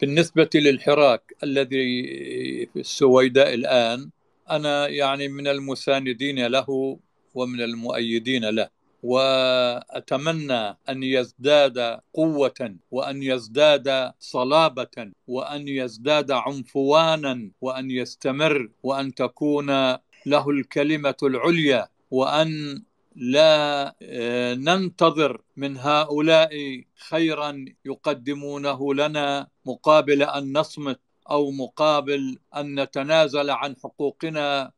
بالنسبة للحراك الذي في السويداء الآن أنا يعني من المساندين له ومن المؤيدين له واتمنى ان يزداد قوه وان يزداد صلابه وان يزداد عنفوانا وان يستمر وان تكون له الكلمه العليا وان لا آه، ننتظر من هؤلاء خيرا يقدمونه لنا مقابل ان نصمت او مقابل ان نتنازل عن حقوقنا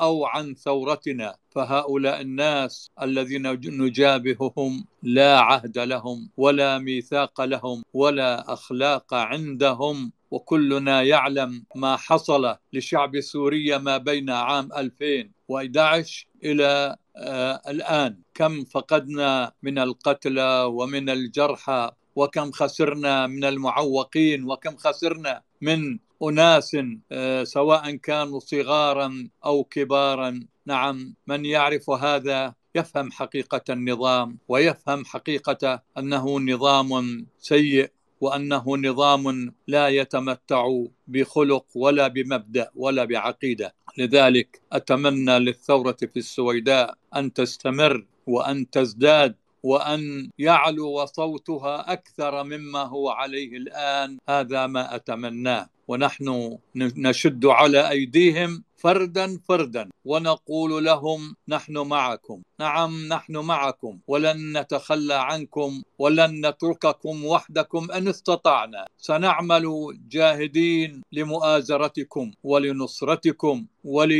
او عن ثورتنا فهؤلاء الناس الذين نجابههم لا عهد لهم ولا ميثاق لهم ولا اخلاق عندهم وكلنا يعلم ما حصل لشعب سوريا ما بين عام 2011 الى آه، الآن كم فقدنا من القتلى ومن الجرحى وكم خسرنا من المعوقين وكم خسرنا من أناس آه، سواء كانوا صغارا أو كبارا نعم من يعرف هذا يفهم حقيقة النظام ويفهم حقيقة أنه نظام سيء وانه نظام لا يتمتع بخلق ولا بمبدا ولا بعقيده لذلك اتمنى للثوره في السويداء ان تستمر وان تزداد وان يعلو صوتها اكثر مما هو عليه الان هذا ما اتمناه ونحن نشد على ايديهم فردا فردا ونقول لهم نحن معكم نعم نحن معكم ولن نتخلى عنكم ولن نترككم وحدكم ان استطعنا سنعمل جاهدين لمؤازرتكم ولنصرتكم ول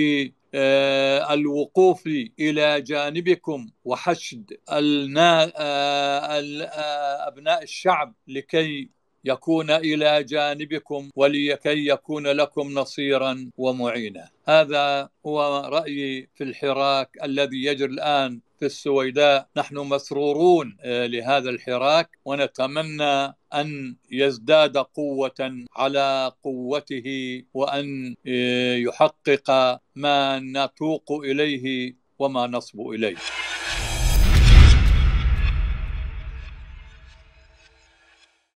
آه، الوقوف الى جانبكم وحشد آه، آه، ابناء الشعب لكي يكون الى جانبكم ولكي يكون لكم نصيرا ومعينا هذا هو رايي في الحراك الذي يجري الان في السويداء نحن مسرورون لهذا الحراك ونتمنى ان يزداد قوه على قوته وان يحقق ما نتوق اليه وما نصب اليه